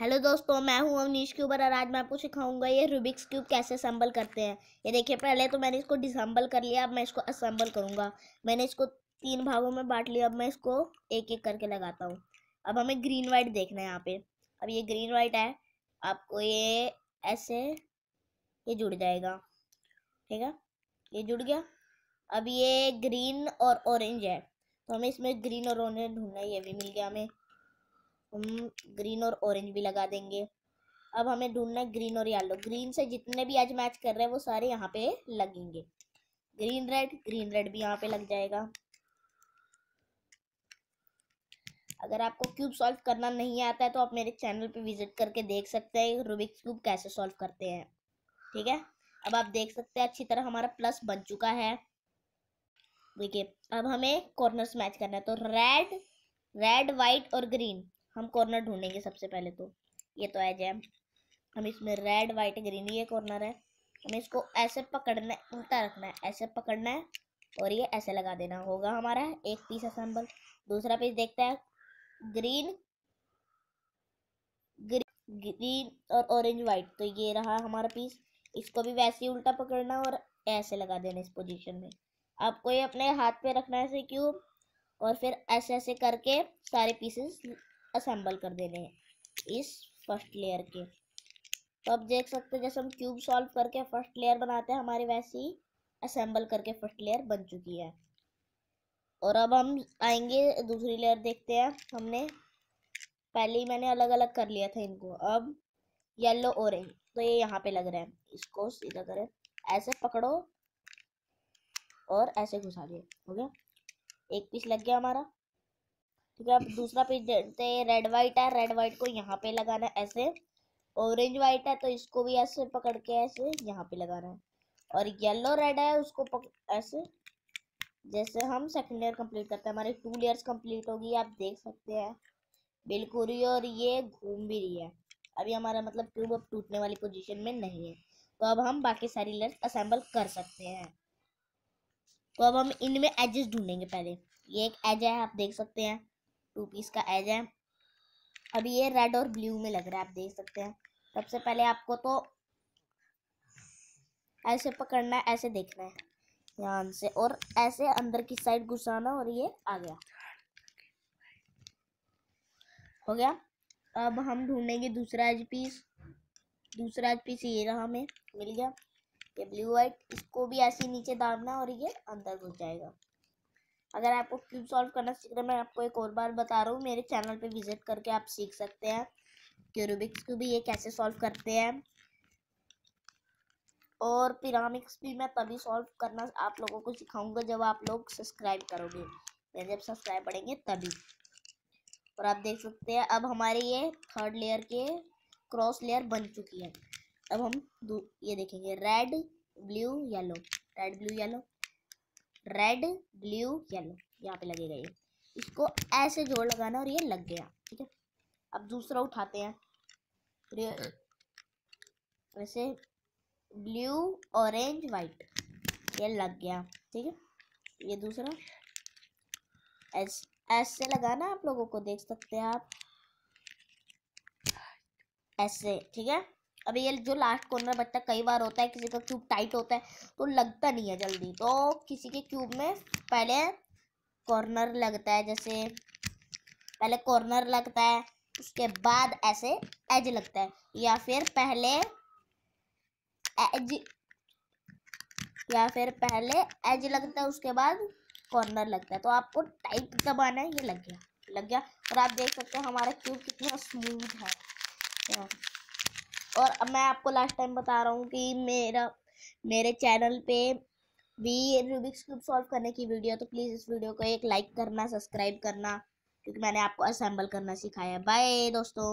hello दोस्तों मैं हूं अवनीश ऊपर और आज मैं आपको सिखाऊंगा ये रूबिक्स क्यूब कैसे असम्बल करते हैं ये देखिए पहले तो मैंने इसको डिसम्बल कर लिया अब मैं इसको असम्बल करूंगा मैंने इसको तीन भागों में बांट लिया अब मैं इसको एक एक करके लगाता हूँ अब हमें ग्रीन वाइट देखना है यहाँ पे अब ये ग्रीन वाइट है आपको ये ऐसे ये जुड़ जाएगा ठीक है ये जुड़ गया अब ये ग्रीन और ऑरेंज है तो हमें इसमें ग्रीन और ऑरेंज ढूंढना है ये भी मिल गया हमें हम ग्रीन और ऑरेंज भी लगा देंगे अब हमें ढूंढना है ग्रीन और येलो ग्रीन से जितने भी आज मैच कर रहे हैं वो सारे यहाँ पे लगेंगे ग्रीन रेड ग्रीन रेड भी यहाँ पे लग जाएगा अगर आपको क्यूब सॉल्व करना नहीं आता है तो आप मेरे चैनल पे विजिट करके देख सकते हैं रूबिक्स क्यूब कैसे सॉल्व करते हैं ठीक है अब आप देख सकते हैं अच्छी तरह हमारा प्लस बन चुका है देखिए अब हमें कॉर्नर्स मैच करना है तो रेड रेड व्हाइट और ग्रीन हम कॉर्नर ढूंढेंगे सबसे पहले तो ये तो है जैम हम इसमें रेड वाइट ग्रीन ये कॉर्नर है हमें इसको ऐसे पकड़ना उल्टा रखना है ऐसे पकड़ना है और ये ऐसे लगा देना होगा हमारा एक पीस असम्बल दूसरा पीस देखता है ग्रीन ग्रीन ग्रीन और ऑरेंज वाइट तो ये रहा हमारा पीस इसको भी वैसे ही उल्टा पकड़ना और ऐसे लगा देना इस पोजीशन में आपको ये अपने हाथ पे रखना है ऐसे क्यूब और फिर ऐसे ऐसे करके सारे पीसेस असेंबल कर देने हैं इस फर्स्ट लेयर के तो आप देख सकते हैं जैसे हम क्यूब सॉल्व करके फर्स्ट लेयर बनाते हैं हमारी वैसे ही असेंबल करके फर्स्ट लेयर बन चुकी है और अब हम आएंगे दूसरी लेयर देखते हैं हमने पहले ही मैंने अलग अलग कर लिया था इनको अब येलो ऑरेंज तो ये यहाँ पे लग रहा है इसको सीधा करें ऐसे पकड़ो और ऐसे घुसा दिए हो गया एक पीस लग गया हमारा ठीक है अब दूसरा पेज देखते हैं रेड वाइट है रेड वाइट को यहाँ पे लगाना है ऐसे ऑरेंज वाइट है तो इसको भी ऐसे पकड़ के ऐसे यहाँ पे लगाना है और येलो रेड है उसको पक... ऐसे जैसे हम सेकंड ईयर कंप्लीट करते हैं हमारी टू लेयर्स कंप्लीट होगी आप देख सकते हैं बिल्कुल ही और ये घूम भी रही है अभी हमारा मतलब ट्यूब अब टूटने वाली पोजीशन में नहीं है तो अब हम बाकी सारी लेयर्स असेंबल कर सकते हैं तो अब हम इनमें एजेस ढूंढेंगे पहले ये एक एज है आप देख सकते हैं टू पीस का एज है अब ये रेड और ब्लू में लग रहा है आप देख सकते हैं सबसे पहले आपको तो ऐसे पकड़ना है ऐसे देखना है ध्यान से और ऐसे अंदर की साइड घुसाना और ये आ गया हो गया अब हम ढूंढेंगे दूसरा एज पीस दूसरा एज पीस ये रहा हमें मिल गया ये ब्लू वाइट इसको भी ऐसे नीचे दाबना और ये अंदर घुस जाएगा अगर आपको क्यूब सॉल्व करना सीख रहे मैं आपको एक और बार बता रहा हूँ मेरे चैनल पे विजिट करके आप सीख सकते हैं क्यूरोबिक्स को भी ये कैसे सॉल्व करते हैं और पिरामिक्स भी मैं तभी सॉल्व करना आप लोगों को सिखाऊंगा जब आप लोग सब्सक्राइब करोगे या जब सब्सक्राइब करेंगे तभी और आप देख सकते हैं अब हमारे ये थर्ड लेयर के क्रॉस लेयर बन चुकी है अब हम ये देखेंगे red blue yellow red blue yellow red blue yellow यहाँ पे लगे गए इसको ऐसे जोड़ लगाना और ये लग गया ठीक है अब दूसरा उठाते हैं वैसे ब्लू ऑरेंज वाइट ये लग गया ठीक है ये दूसरा ऐसे लगाना आप लोगों को देख सकते हैं आप ऐसे ठीक है अब ये जो लास्ट कॉर्नर बचता कई बार होता है किसी का क्यूब टाइट होता है तो लगता नहीं है जल्दी तो किसी के क्यूब में पहले कॉर्नर लगता है जैसे पहले कॉर्नर लगता है उसके बाद ऐसे एज लगता है या फिर पहले एज या फिर पहले एज लगता है उसके बाद कॉर्नर लगता है तो आपको टाइट दबाना है ये लग गया लग गया और आप देख सकते हो हमारा क्यूब कितना स्मूथ है तो और अब मैं आपको लास्ट टाइम बता रहा हूँ कि मेरा मेरे चैनल पे भी रूबिक्स क्यूब सॉल्व करने की वीडियो तो प्लीज़ इस वीडियो को एक लाइक करना सब्सक्राइब करना क्योंकि मैंने आपको असेंबल करना सिखाया बाय दोस्तों